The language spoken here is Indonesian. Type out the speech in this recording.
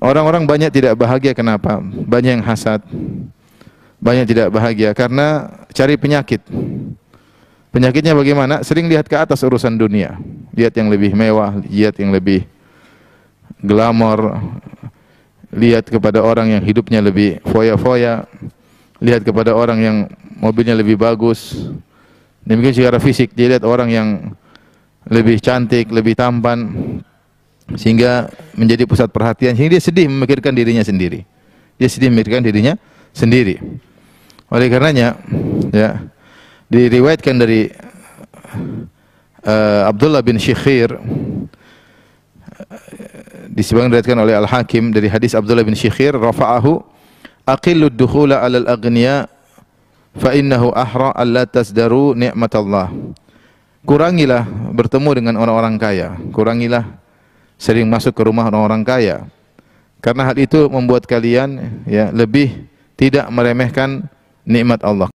Orang-orang banyak tidak bahagia kenapa? Banyak yang hasad. Banyak tidak bahagia karena cari penyakit. Penyakitnya bagaimana? Sering lihat ke atas urusan dunia. Lihat yang lebih mewah, lihat yang lebih glamor, lihat kepada orang yang hidupnya lebih foya-foya, lihat kepada orang yang mobilnya lebih bagus. Demikian secara fisik, dia lihat orang yang lebih cantik, lebih tampan sehingga menjadi pusat perhatian sehingga dia sedih memikirkan dirinya sendiri dia sedih memikirkan dirinya sendiri oleh karenanya ya diriwayatkan dari uh, Abdullah bin Syikhir disebutkan oleh Al Hakim dari hadis Abdullah bin Syikhir rafa'ahu aqillu dukhula 'alal aghniya fa innahu ahra alla tasdaru Allah. kurangilah bertemu dengan orang-orang kaya kurangilah sering masuk ke rumah orang-orang kaya. Karena hal itu membuat kalian ya lebih tidak meremehkan nikmat Allah.